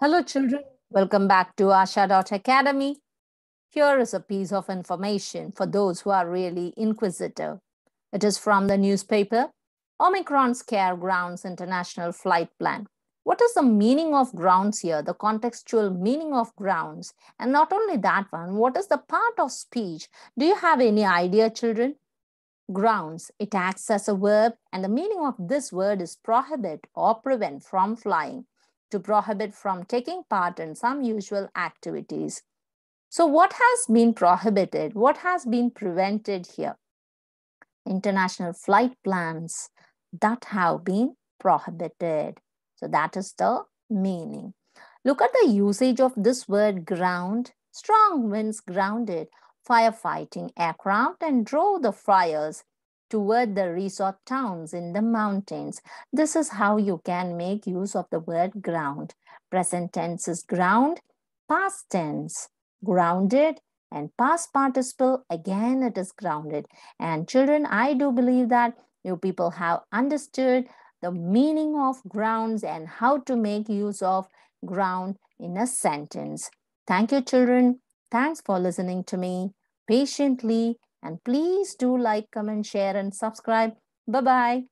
Hello, children. Welcome back to Asha Academy. Here is a piece of information for those who are really inquisitive. It is from the newspaper Omicron Scare Grounds International Flight Plan. What is the meaning of grounds here, the contextual meaning of grounds? And not only that one, what is the part of speech? Do you have any idea, children? Grounds, it acts as a verb, and the meaning of this word is prohibit or prevent from flying to prohibit from taking part in some usual activities. So what has been prohibited? What has been prevented here? International flight plans that have been prohibited. So that is the meaning. Look at the usage of this word ground. Strong winds grounded firefighting aircraft and drove the fires toward the resort towns in the mountains. This is how you can make use of the word ground. Present tense is ground, past tense, grounded, and past participle, again it is grounded. And children, I do believe that you people have understood the meaning of grounds and how to make use of ground in a sentence. Thank you, children. Thanks for listening to me patiently and please do like, comment, share, and subscribe. Bye-bye.